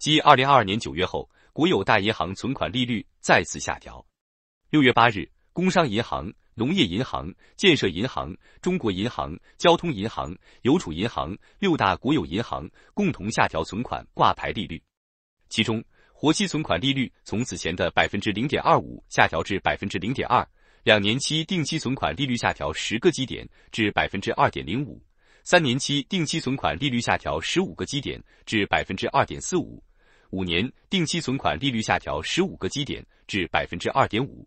继二零二二年九月后，国有大银行存款利率再次下调。六月八日，工商银行、农业银行、建设银行、中国银行、交通银行、邮储银行六大国有银行共同下调存款挂牌利率。其中，活期存款利率从此前的百分之零点二五下调至百分之零点二，两年期定期存款利率下调十个基点至百分之二点零五，三年期定期存款利率下调十五个基点至百分之二点四五。五年定期存款利率下调十五个基点至百分之二点五，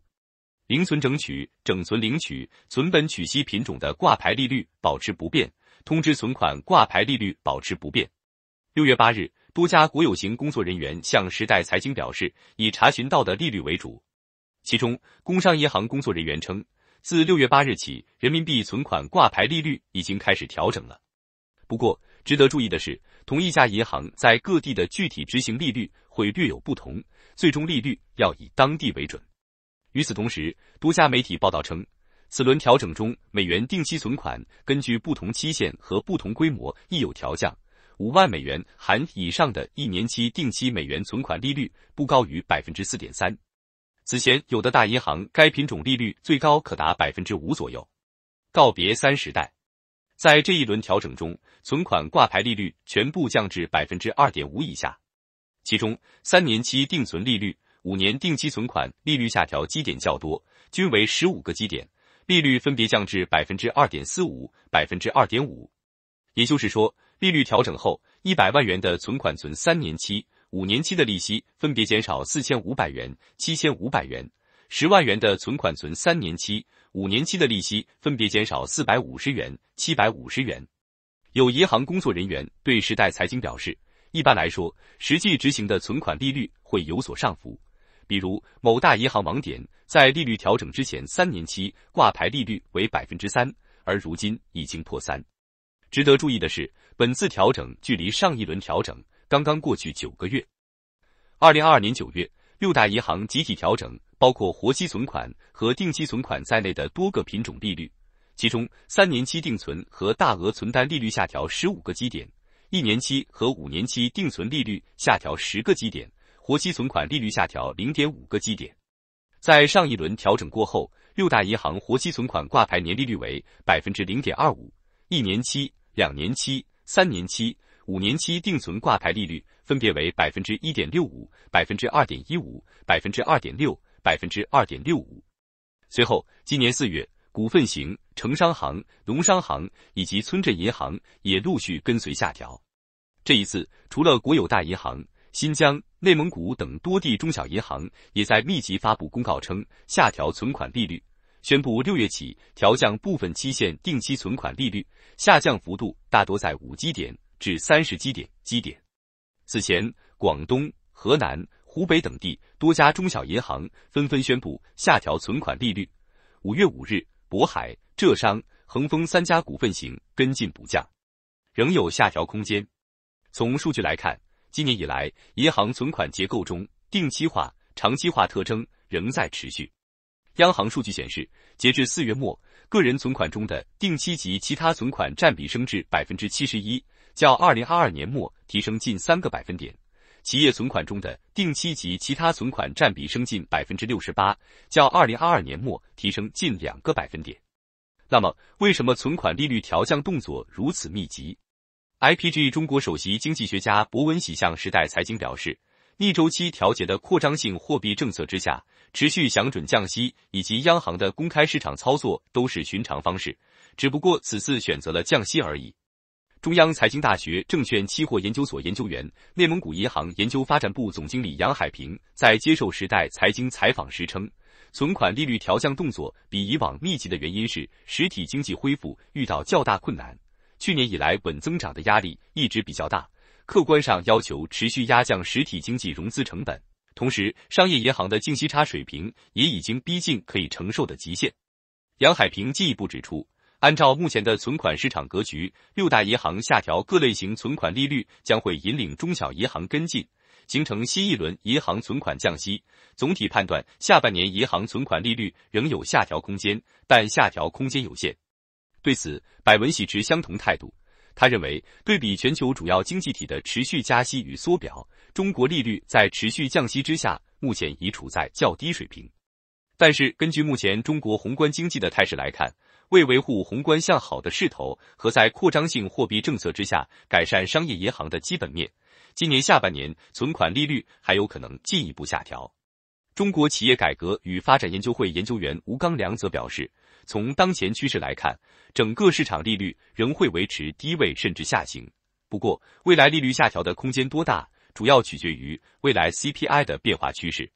零存整取、整存领取、存本取息品种的挂牌利率保持不变，通知存款挂牌利率保持不变。六月八日，多家国有型工作人员向时代财经表示，以查询到的利率为主。其中，工商银行工作人员称，自六月八日起，人民币存款挂牌利率已经开始调整了。不过，值得注意的是。同一家银行在各地的具体执行利率会略有不同，最终利率要以当地为准。与此同时，多家媒体报道称，此轮调整中，美元定期存款根据不同期限和不同规模亦有调降。五万美元含以上的一年期定期美元存款利率不高于百分之四点三。此前，有的大银行该品种利率最高可达百分之五左右。告别三时代。在这一轮调整中，存款挂牌利率全部降至百分之二点五以下，其中三年期定存利率、五年定期存款利率下调基点较多，均为十五个基点，利率分别降至百分之二点四五、百分之二点五。也就是说，利率调整后，一百万元的存款存三年期、五年期的利息分别减少四千五百元、七千五百元。十万元的存款存三年期、五年期的利息分别减少四百五十元、七百五十元。有银行工作人员对时代财经表示，一般来说，实际执行的存款利率会有所上浮。比如某大银行网点在利率调整之前，三年期挂牌利率为百分之三，而如今已经破三。值得注意的是，本次调整距离上一轮调整刚刚过去九个月。二零二二年九月，六大银行集体调整。包括活期存款和定期存款在内的多个品种利率，其中三年期定存和大额存单利率下调十五个基点，一年期和五年期定存利率下调十个基点，活期存款利率下调零点五个基点。在上一轮调整过后，六大银行活期存款挂牌年利率为百分之零点二五，一年期、两年期、三年期、五年期定存挂牌利率分别为百分之一点六五、百分之二点一五、百分之二点六。百分之二点六五。随后，今年四月，股份型、城商行、农商行以及村镇银行也陆续跟随下调。这一次，除了国有大银行，新疆、内蒙古等多地中小银行也在密集发布公告，称下调存款利率，宣布六月起调降部分期限定期存款利率，下降幅度大多在五基点至三十基点基点。此前，广东、河南。湖北等地多家中小银行纷纷宣布下调存款利率。五月五日，渤海、浙商、恒丰三家股份行跟进补降，仍有下调空间。从数据来看，今年以来，银行存款结构中定期化、长期化特征仍在持续。央行数据显示，截至四月末，个人存款中的定期及其他存款占比升至百分之七十一，较二零二二年末提升近三个百分点。企业存款中的定期及其他存款占比升近百分之六十八，较二零二二年末提升近两个百分点。那么，为什么存款利率调降动作如此密集？IPG 中国首席经济学家博文喜向时代财经表示，逆周期调节的扩张性货币政策之下，持续降准降息以及央行的公开市场操作都是寻常方式，只不过此次选择了降息而已。中央财经大学证券期货研究所研究员、内蒙古银行研究发展部总经理杨海平在接受时代财经采访时称，存款利率调降动作比以往密集的原因是实体经济恢复遇到较大困难，去年以来稳增长的压力一直比较大，客观上要求持续压降实体经济融资成本，同时商业银行的净息差水平也已经逼近可以承受的极限。杨海平进一步指出。按照目前的存款市场格局，六大银行下调各类型存款利率将会引领中小银行跟进，形成新一轮银行存款降息。总体判断，下半年银行存款利率仍有下调空间，但下调空间有限。对此，百文喜持相同态度。他认为，对比全球主要经济体的持续加息与缩表，中国利率在持续降息之下，目前已处在较低水平。但是，根据目前中国宏观经济的态势来看，为维护宏观向好的势头和在扩张性货币政策之下改善商业银行的基本面，今年下半年存款利率还有可能进一步下调。中国企业改革与发展研究会研究员吴刚良则表示，从当前趋势来看，整个市场利率仍会维持低位甚至下行。不过，未来利率下调的空间多大，主要取决于未来 CPI 的变化趋势。